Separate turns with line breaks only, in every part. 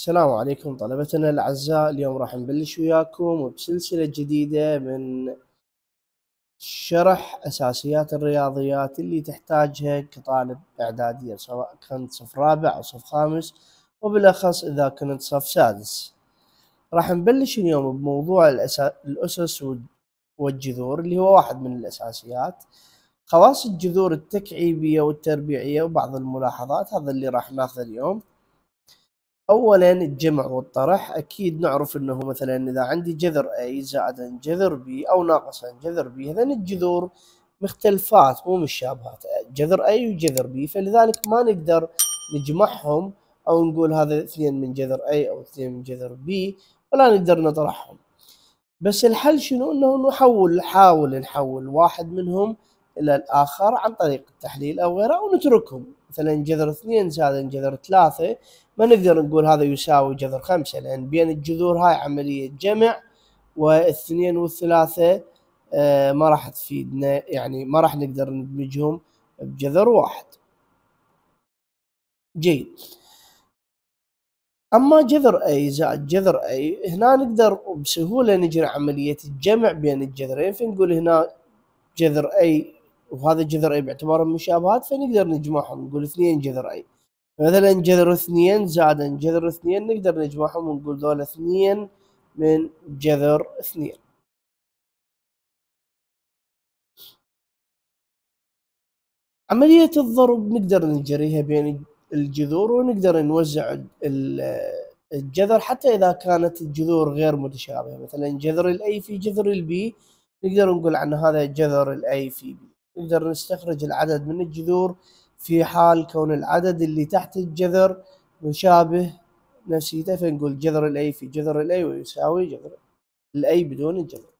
السلام عليكم طلبتنا الأعزاء اليوم راح نبلش وياكم بسلسلة جديدة من شرح أساسيات الرياضيات اللي تحتاجها كطالب إعدادية سواء كنت صف رابع أو صف خامس وبالأخص إذا كنت صف سادس راح نبلش اليوم بموضوع الأسس والجذور اللي هو واحد من الأساسيات خواص الجذور التكعيبية والتربيعية وبعض الملاحظات هذا اللي راح ناخذه اليوم اولا الجمع والطرح اكيد نعرف انه مثلا اذا عندي جذر اي زائد عن جذر بي او ناقص عن جذر بي اذا الجذور مختلفات مو مشابهات جذر اي وجذر بي فلذلك ما نقدر نجمعهم او نقول هذا اثنين من جذر اي او اثنين من جذر بي ولا نقدر نطرحهم بس الحل شنو انه نحول نحاول نحول واحد منهم الى الاخر عن طريق التحليل او غيره ونتركهم مثلا جذر اثنين زائد جذر ثلاثه ما نقدر نقول هذا يساوي جذر خمسه لان بين الجذور هاي عمليه جمع والاثنين والثلاثه آه، ما راح تفيدنا يعني ما راح نقدر ندمجهم بجذر واحد. جيد. اما جذر اي زائد جذر اي هنا نقدر بسهوله نجري عمليه الجمع بين الجذرين فنقول هنا جذر اي وهذا جذر اي باعتبارهم مشابهات فنقدر نجمعهم نقول اثنين جذر اي مثلا جذر اثنين زائد جذر اثنين نقدر نجمعهم ونقول ذول اثنين من جذر اثنين عملية الضرب نقدر نجريها بين الجذور ونقدر نوزع الجذر حتى إذا كانت الجذور غير متشابهة مثلا جذر الأي في جذر البي نقدر نقول عن هذا جذر الأي في بي نقدر نستخرج العدد من الجذور في حال كون العدد اللي تحت الجذر مشابه نفسيته فنقول جذر الاي في جذر الاي ويساوي جذر الاي
بدون الجذر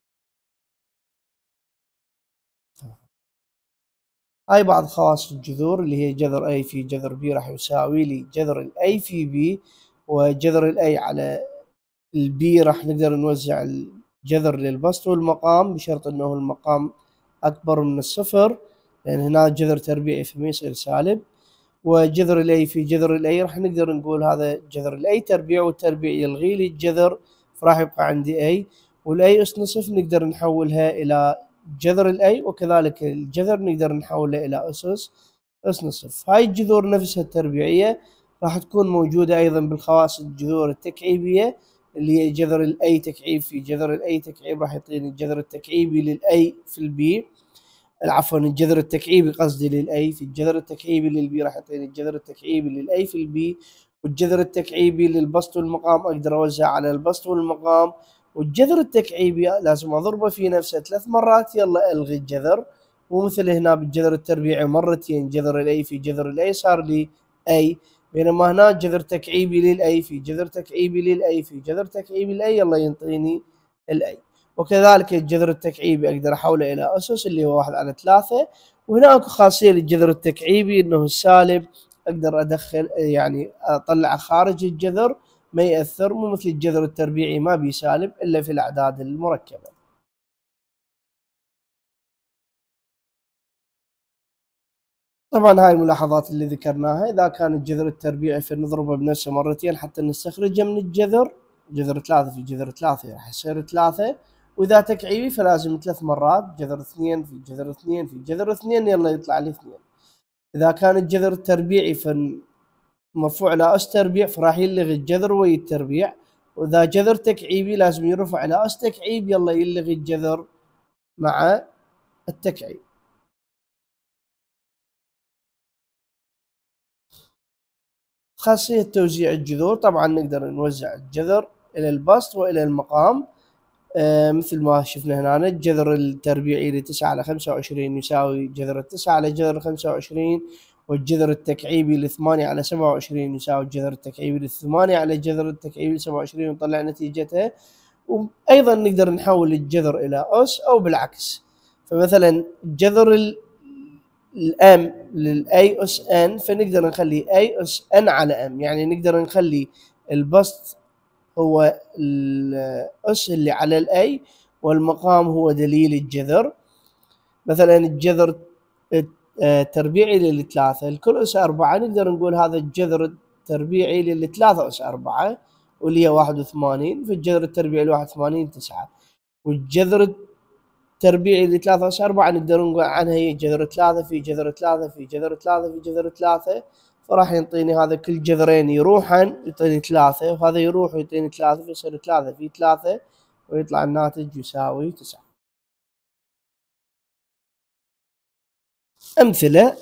هاي بعض خواص الجذور اللي هي جذر اي في جذر بي راح يساوي لي جذر الاي في بي وجذر الاي على البي راح نقدر نوزع الجذر للبسط والمقام بشرط انه المقام أكبر من الصفر لأن هنا جذر تربيعي يصير سالب وجذر الاي في جذر الاي راح نقدر نقول هذا جذر الاي تربيع والتربيع يلغي لي الجذر فراح يبقى عندي اي والاي اس نصف نقدر نحولها الى جذر الاي وكذلك الجذر نقدر نحوله الى اسس اس نصف هاي الجذور نفسها التربيعيه راح تكون موجوده ايضا بالخواص الجذور التكعيبيه اللي هي جذر الاي تكعيب في جذر الاي تكعيب راح يعطيني الجذر التكعيبي للاي في البي عفوا الجذر التكعيبي قصدي للاي في الجذر التكعيبي للبي راح يعطيني الجذر التكعيبي للاي في البي والجذر التكعيبي للبسط والمقام اقدر اوزع على البسط والمقام والجذر التكعيبي لازم اضربه في نفسه ثلاث مرات يلا الغي الجذر ومثل هنا بالجذر التربيعي مرتين جذر الاي في جذر الاي صار لي اي بينما هنا جذر تكعيبي للأي في جذر تكعيبي للأي في جذر تكعيبي للأي الله ينطيني الأي وكذلك الجذر التكعيبي أقدر أحوله إلى أسس اللي هو واحد على ثلاثة وهنا أكو خاصية للجذر التكعيبي أنه السالب أقدر أدخل يعني أطلع خارج الجذر ما يأثر مو مثل الجذر التربيعي ما بيسالب إلا في الأعداد
المركبة
طبعا هاي الملاحظات اللي ذكرناها اذا كان الجذر التربيعي فنضربه بنفسه مرتين حتى نستخرجه من الجذر جذر ثلاثة في جذر ثلاثة راح يعني يصير ثلاثة واذا تكعيبي فلازم ثلاث مرات جذر اثنين في جذر اثنين في جذر اثنين يلا يطلع لي اثنين اذا كان الجذر التربيعي فن مرفوع على اس تربيع فراح يلغي الجذر ويا التربيع واذا جذر تكعيبي لازم يرفع على اس تكعيب يلا يلغي الجذر مع التكعيب
خاصية توزيع
الجذور طبعا نقدر نوزع الجذر إلى البسط وإلى المقام آه مثل ما شفنا هنا الجذر التربيعي لتسعة على خمسة وعشرين يساوي جذر التسعة على جذر الخمسة وعشرين والجذر التكعيبي لثمانية على سبعة وعشرين يساوي الجذر التكعيبي لثمانية على جذر التكعيبي لسبعة وعشرين ونطلع نتيجتها وأيضا نقدر نحول الجذر إلى أس أو بالعكس فمثلا جذر الام للاي اس ان فنقدر نخلي اي اس ان على ام يعني نقدر نخلي البسط هو الاس اللي على الاي والمقام هو دليل الجذر مثلا الجذر التربيعي للثلاثة الكل أس أربعة نقدر نقول هذا الجذر التربيعي للثلاثة أس أربعة واللي هي واحد وثمانين فالجذر التربيعي لواحد وثمانين تسعة والجذر تربيعي لثلاثة أشهر أربعة نقدر نقول عنها هي جذر ثلاثة في جذر ثلاثة في جذر ثلاثة في جذر ثلاثة فراح يعطيني هذا كل جذرين يروحن يعطيني ثلاثة وهذا يروح ويعطيني ثلاثة فيصير ثلاثة في ثلاثة ويطلع الناتج
يساوي تسعة
أمثلة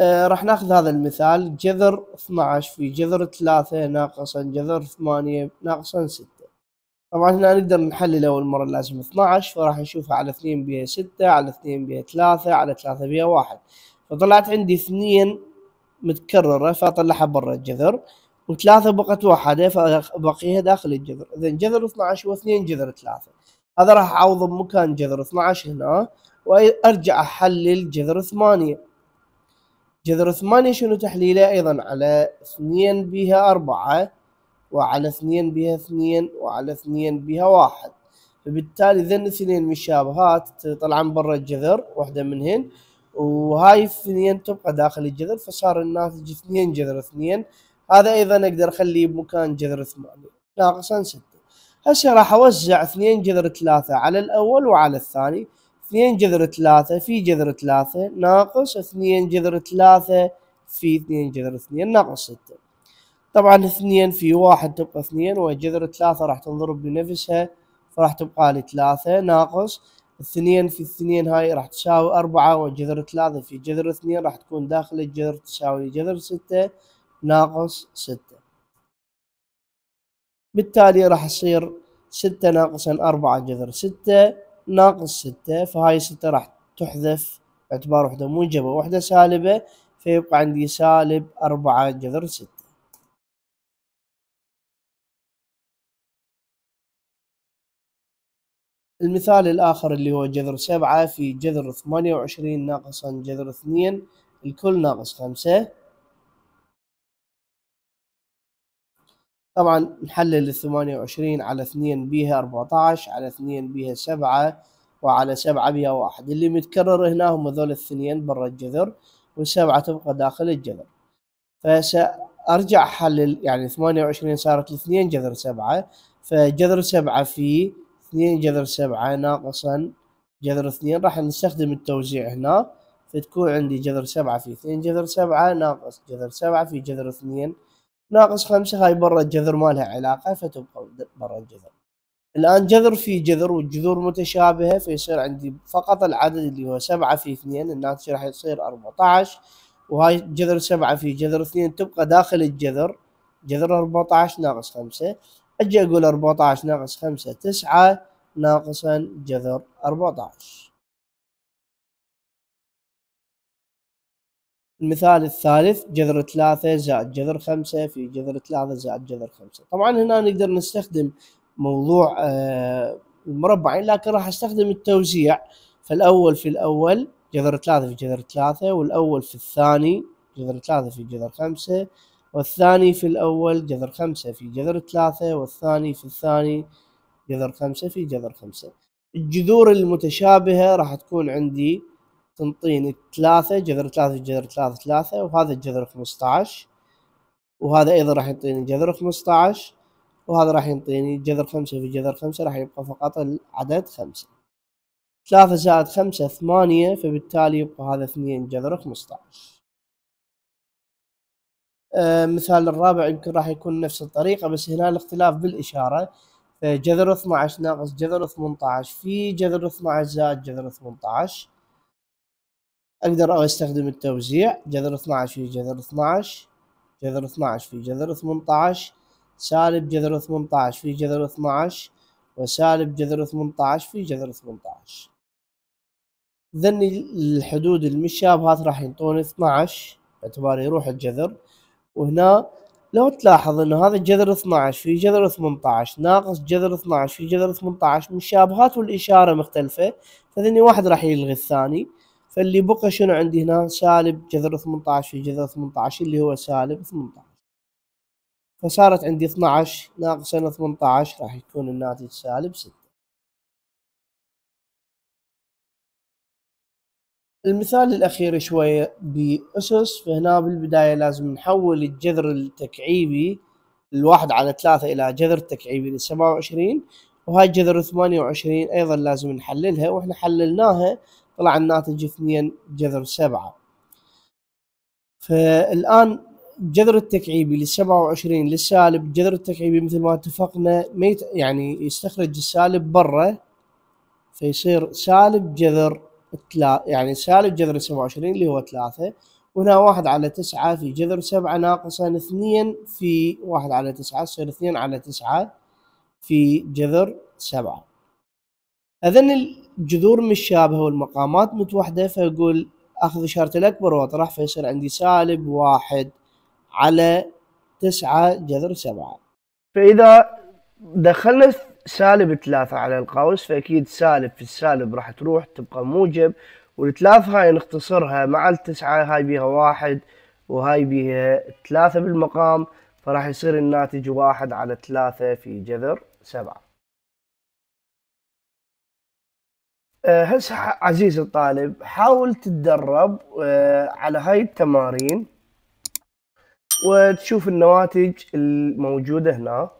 آه راح ناخذ هذا المثال جذر 12 في جذر 3 ناقصا جذر 8 ناقصا 6 طبعا هنا نقدر نحلل اول مره لازم 12 فراح نشوفها على 2 بها 6 على 2 بها 3 على 3 بها 1 فطلعت عندي 2 متكرره فاطلعها برا الجذر و3 بقت واحدة فبقيها داخل الجذر اذا جذر 12 و2 جذر 3 هذا راح اعوضه بمكان جذر 12 هنا وارجع احلل جذر 8 جذر 8 شنو تحليله ايضا على 2 بها 4 وعلى اثنين بها اثنين وعلى اثنين بها واحد فبالتالي ذن اثنين مشابهات طلعن برا الجذر واحدة منهن وهاي اثنين تبقى داخل الجذر فصار الناتج اثنين جذر اثنين هذا ايضا اقدر اخليه بمكان جذر ثمانية ناقصا ستة هسه راح اوزع اثنين جذر ثلاثة على الاول وعلى الثاني اثنين جذر ثلاثة في جذر ثلاثة ناقص اثنين جذر ثلاثة في اثنين جذر اثنين ناقص ستة طبعا اثنين في واحد تبقى اثنين وجذر ثلاثة راح تنضرب بنفسها فراح تبقى لي ثلاثة ناقص اثنين في اثنين هاي راح تساوي أربعة وجذر ثلاثة في جذر اثنين راح تكون داخل الجذر تساوي جذر ستة ناقص ستة بالتالي راح يصير ستة ناقصا أربعة جذر ستة ناقص ستة فهاي ستة راح تحذف باعتبار وحدة موجبة وحدة سالبة فيبقى عندي سالب أربعة جذر ستة المثال الآخر اللي هو جذر سبعة في جذر ثمانية وعشرين ناقصا جذر اثنين الكل ناقص خمسة طبعا نحلل الثمانية وعشرين على اثنين بيها أربعتاش على اثنين بيها سبعة وعلى سبعة بيها واحد اللي متكرر هنا هم ذول الاثنين برا الجذر والسبعة تبقى داخل الجذر فسأرجع أحلل يعني ثمانية وعشرين صارت الاثنين جذر سبعة فجذر سبعة في اثنين جذر سبعة ناقصا جذر اثنين راح نستخدم التوزيع هنا فتكون عندي جذر سبعة في اثنين جذر سبعة ناقص جذر سبعة في جذر اثنين ناقص خمسة هاي برا الجذر ما لها علاقة فتبقى برا الجذر الآن جذر في جذر والجذور متشابهة فيصير عندي فقط العدد اللي هو سبعة في اثنين الناتج راح يصير أربعة عشر وهاي جذر سبعة في جذر اثنين تبقى داخل الجذر جذر أربعة عشر ناقص خمسة اجي اقول 14 ناقص 5 9 ناقصا جذر 14 المثال الثالث جذر 3 زائد جذر 5 في جذر 3 زائد جذر 5 طبعا هنا نقدر نستخدم موضوع المربعين آه، لكن راح استخدم التوزيع فالاول في الاول جذر 3 في جذر 3 والاول في الثاني جذر 3 في جذر 5 والثاني في الأول جذر خمسة في جذر ثلاثة والثاني في الثاني جذر خمسة في جذر خمسة الجذور المتشابهة راح تكون عندي تنطيني ثلاثة جذر ثلاثة جذر ثلاثة ثلاثة وهذا الجذر خمسة وهذا أيضا راح ينطيني جذر خمسة وهذا راح ينطيني جذر خمسة في جذر خمسة راح يبقى فقط العدد خمسة ثلاثة زائد خمسة ثمانية فبالتالي يبقى هذا اثنين جذر خمسة آه، مثال الرابع يمكن راح يكون نفس الطريقة بس هنا الاختلاف بالإشارة جذر 12 ناقص جذر 18 في جذر 12 زائد جذر 18 أقدر أو أستخدم التوزيع جذر 12 في جذر 12 جذر 12 في جذر 18 سالب جذر 18 في جذر 12 وسالب جذر 18 في جذر 18 ذني الحدود المشابهات راح ينطون 12 باعتبار يروح الجذر وهنا لو تلاحظ انه هذا الجذر 12 في جذر 18 ناقص جذر 12 في جذر 18 مشابهات والاشاره مختلفه فذني واحد راح يلغي الثاني فاللي بقى شنو عندي هنا سالب جذر 18 في جذر 18 اللي هو سالب 18 فصارت عندي 12 ناقص 18 راح يكون الناتج سالب 6 المثال الأخير شوية بأسس فهنا بالبداية لازم نحول الجذر التكعيبي الواحد على ثلاثة إلى جذر تكعيبي لسبعة وعشرين وهاي جذر ثمانية وعشرين أيضا لازم نحللها وإحنا حللناها طلع الناتج اثنين جذر سبعة فالآن الجذر التكعيبي للسبعة وعشرين للسالب الجذر التكعيبي مثل ما اتفقنا ميت يعني يستخرج السالب برا فيصير سالب جذر يعني سالب جذر 27 اللي هو 3 وهنا 1 على 9 في جذر 7 ناقصا 2 في 1 على 9 يصير 2 على 9 في جذر 7 اذن الجذور مشابهه والمقامات متوحده فاقول اخذ اشاره الاكبر واطرح فيصير عندي سالب 1 على 9 جذر 7 فاذا دخلنا سالب ثلاثة على القوس فأكيد سالب في السالب راح تروح تبقى موجب والثلاث هاي نختصرها مع التسعة هاي بيها واحد وهاي بيها ثلاثة بالمقام فراح يصير الناتج واحد على ثلاثة في جذر سبعة أه، هسه عزيزي الطالب حاول تتدرب أه، على هاي التمارين وتشوف النواتج الموجودة هنا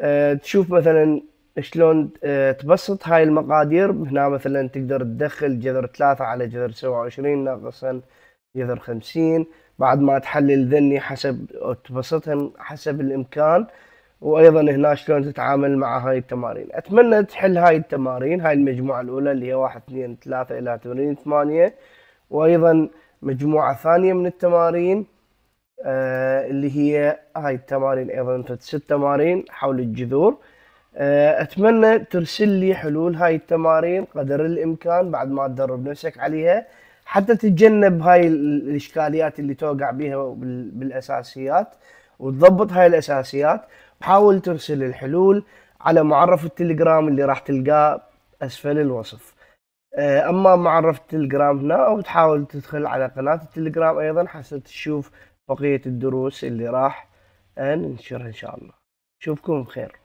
أه، تشوف مثلا شلون آه، تبسط هاي المقادير هنا مثلا تقدر تدخل جذر ثلاثة على جذر سبعة وعشرين ناقصا جذر خمسين بعد ما تحلل ذني حسب أو تبسطهم حسب الإمكان وأيضا هنا شلون تتعامل مع هاي التمارين أتمنى تحل هاي التمارين هاي المجموعة الأولى اللي هي واحد اثنين ثلاثة إلى تمرين ثمانية وأيضا مجموعة ثانية من التمارين آه اللي هي هاي التمارين أيضا ست تمارين حول الجذور آه، اتمنى ترسل لي حلول هاي التمارين قدر الامكان بعد ما تدرب نفسك عليها حتى تتجنب هاي الاشكاليات اللي توقع بيها بالاساسيات وتضبط هاي الاساسيات وحاول ترسل الحلول على معرف التليجرام اللي راح تلقاه اسفل الوصف آه، اما معرف التليجرام هنا او تحاول تدخل على قناة التليجرام ايضا حتى تشوف بقية الدروس اللي راح آه، ننشرها ان شاء الله اشوفكم بخير